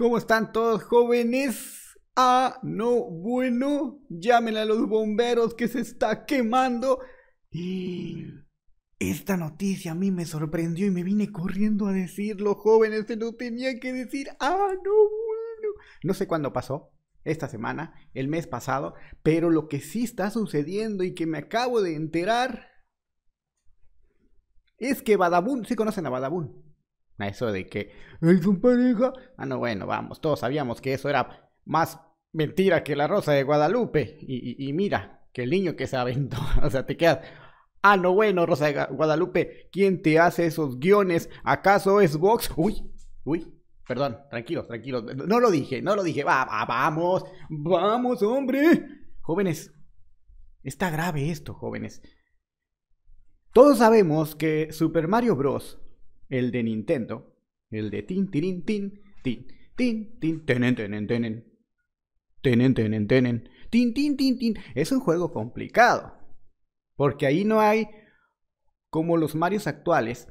¿Cómo están todos jóvenes? Ah, no, bueno, llámenle a los bomberos que se está quemando. Y... Esta noticia a mí me sorprendió y me vine corriendo a decirlo, jóvenes, se lo tenía que decir. Ah, no, bueno. No sé cuándo pasó, esta semana, el mes pasado, pero lo que sí está sucediendo y que me acabo de enterar es que Badabun, ¿Se conocen a Badabun, eso de que es un pareja. Ah, no, bueno, vamos, todos sabíamos que eso era más mentira que la rosa de Guadalupe. Y, mira, que el niño que se aventó, o sea, te quedas. Ah, no, bueno, Rosa de Guadalupe, ¿quién te hace esos guiones? ¿Acaso es Vox? Uy, uy, perdón, tranquilo tranquilo No lo dije, no lo dije. Va, va, vamos, vamos, hombre. Jóvenes, está grave esto, jóvenes. Todos sabemos que Super Mario Bros el de Nintendo, el de tin, tin, tin, tin, tin, tin, tenen, tenen, tenen, tenen, tenen, tenen, tin, tin, tin, tin, es un juego complicado, porque ahí no hay como los Marios actuales,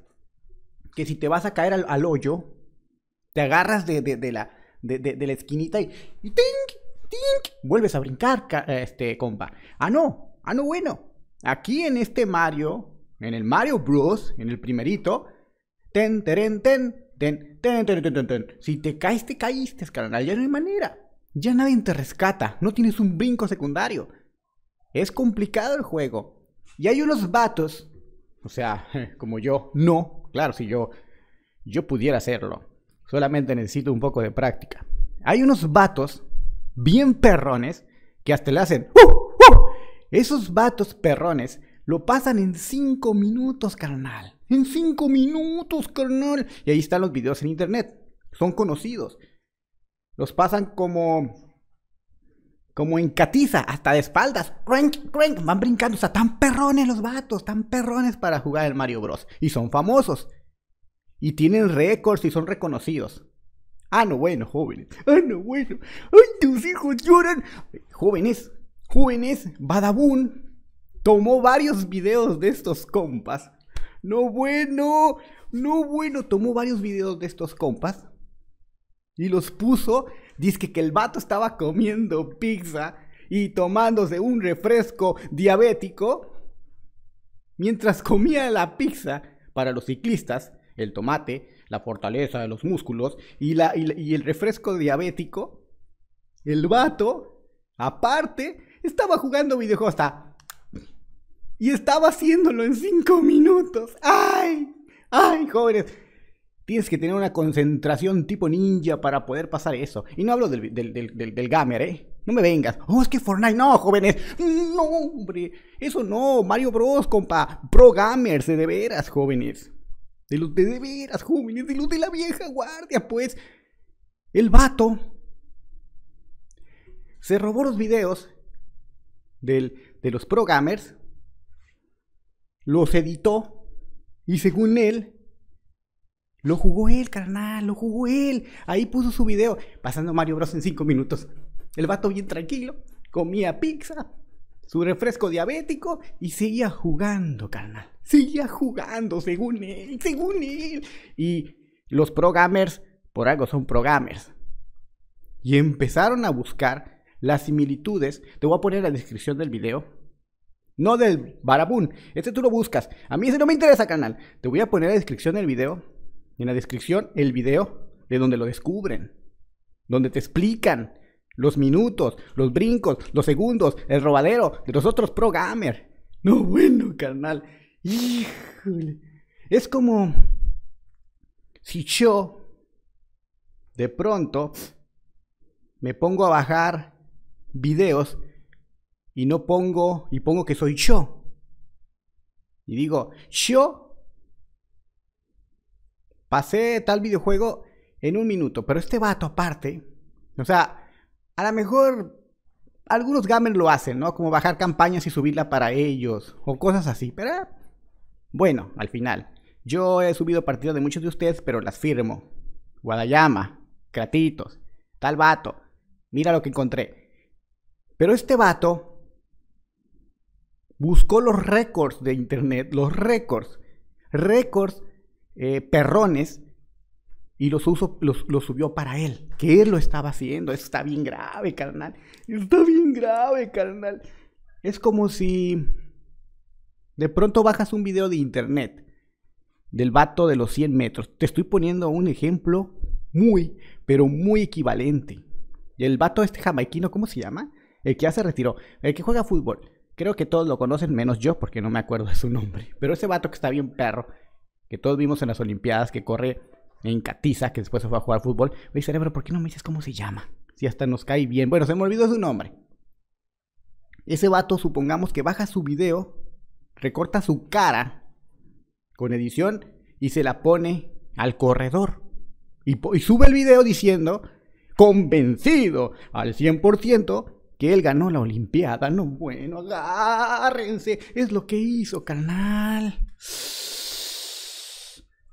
que si te vas a caer al, hoyo, te agarras de, de, de la, de, la esquinita y, y tin. vuelves a brincar, este compa. Ah, no, ah, no, bueno. Aquí en este Mario, en el Mario Bros, en el primerito, Ten, teren, ten, ten, ten, ten, ten, ten, ten. Si te caes, te caíste, carnal. Ya no hay manera. Ya nadie te rescata. No tienes un brinco secundario. Es complicado el juego. Y hay unos vatos. O sea, como yo, no. Claro, si yo, yo pudiera hacerlo. Solamente necesito un poco de práctica. Hay unos vatos bien perrones que hasta le hacen... ¡Uh! uh". Esos vatos perrones lo pasan en 5 minutos, carnal. En cinco minutos, carnal. Y ahí están los videos en internet. Son conocidos. Los pasan como. Como en catiza, hasta de espaldas. Crank, crank. Van brincando. O sea, tan perrones los vatos. Tan perrones para jugar el Mario Bros. Y son famosos. Y tienen récords y son reconocidos. Ah, no, bueno, jóvenes. Ah, no, bueno. Ay, tus hijos lloran. Jóvenes, jóvenes, Badabun tomó varios videos de estos compas no bueno, no bueno. Tomó varios videos de estos compas y los puso. Dice que, el vato estaba comiendo pizza y tomándose un refresco diabético mientras comía la pizza para los ciclistas, el tomate, la fortaleza de los músculos y, y, y el refresco diabético. El vato, aparte, estaba jugando videojuegos. Hasta y estaba haciéndolo en cinco minutos. ¡Ay! ¡Ay, jóvenes! Tienes que tener una concentración tipo ninja para poder pasar eso. Y no hablo del, del, gamer, ¿eh? No me vengas. Oh, es que Fortnite. No, jóvenes. No, hombre. Eso no. Mario Bros, compa. Pro gamers, de, veras, jóvenes. De los de, veras, jóvenes. De los de la vieja guardia, pues. El vato se robó los videos de los pro gamers los editó y según él, lo jugó él, carnal, lo jugó él. Ahí puso su video, pasando Mario Bros en cinco minutos. El vato bien tranquilo, comía pizza, su refresco diabético y seguía jugando, carnal. Seguía jugando, según él, según él. Y los programmers, por algo son programmers. Y empezaron a buscar las similitudes. Te voy a poner la descripción del video no del barabún. Este tú lo buscas. A mí ese no me interesa, canal. Te voy a poner en la descripción del video. En la descripción el video de donde lo descubren. Donde te explican los minutos, los brincos, los segundos, el robadero de los otros pro gamer. No, bueno, canal. Híjole. Es como si yo de pronto me pongo a bajar videos y no pongo, y pongo que soy yo. Y digo, yo pasé tal videojuego en un minuto, pero este vato aparte, o sea, a lo mejor algunos gamers lo hacen, ¿no? Como bajar campañas y subirla para ellos, o cosas así, pero bueno, al final. Yo he subido partidas de muchos de ustedes, pero las firmo. Guadayama, Kratitos. tal vato, mira lo que encontré. Pero este vato buscó los récords de Internet, los récords, récords eh, perrones, y los, subió para él, que él lo estaba haciendo. está bien grave, carnal. Está bien grave, carnal. Es como si de pronto bajas un video de internet del vato de los 100 metros. Te estoy poniendo un ejemplo muy, pero muy equivalente. El vato este jamaiquino, ¿cómo se llama? El que hace se retiró, el que juega fútbol. Creo que todos lo conocen, menos yo, porque no me acuerdo de su nombre. Pero ese vato que está bien perro, que todos vimos en las Olimpiadas, que corre en Catiza, que después se fue a jugar fútbol. dice, cerebro, ¿por qué no me dices cómo se llama? Si hasta nos cae bien. Bueno, se me olvidó su nombre. Ese vato, supongamos que baja su video, recorta su cara con edición y se la pone al corredor. Y, y sube el video diciendo, convencido al 100% que él ganó la Olimpiada. No, bueno, agárrense. Es lo que hizo, canal.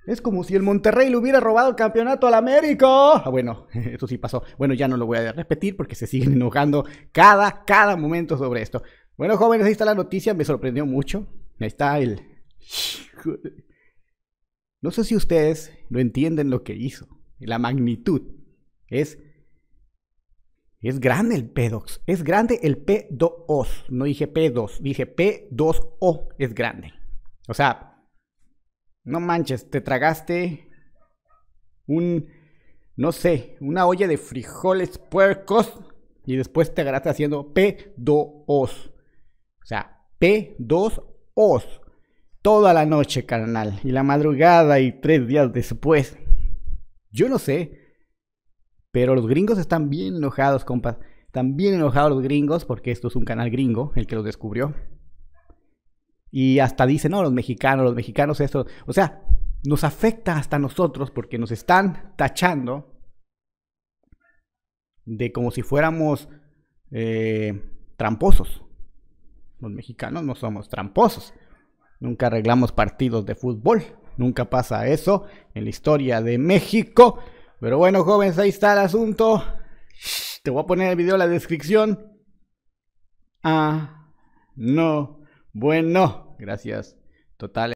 Es como si el Monterrey le hubiera robado el campeonato al América. Ah, bueno, eso sí pasó. Bueno, ya no lo voy a repetir porque se siguen enojando cada, cada momento sobre esto. Bueno, jóvenes, ahí está la noticia. Me sorprendió mucho. Ahí está el... No sé si ustedes lo entienden lo que hizo. La magnitud. Es es grande el P2. Es grande el P2. o No dije P2, dije P2O. Es grande. O sea, no manches, te tragaste un, no sé, una olla de frijoles puercos y después te agarraste haciendo P2Os. O sea, p 2 o Toda la noche, carnal. Y la madrugada y tres días después. Yo no sé. Pero los gringos están bien enojados, compas. Están bien enojados los gringos porque esto es un canal gringo, el que los descubrió. Y hasta dicen, no, los mexicanos, los mexicanos, esto. O sea, nos afecta hasta nosotros porque nos están tachando de como si fuéramos eh, tramposos. Los mexicanos no somos tramposos. Nunca arreglamos partidos de fútbol. Nunca pasa eso en la historia de México. Pero bueno, jóvenes, ahí está el asunto. Te voy a poner el video en la descripción. Ah, no. Bueno, gracias. Total.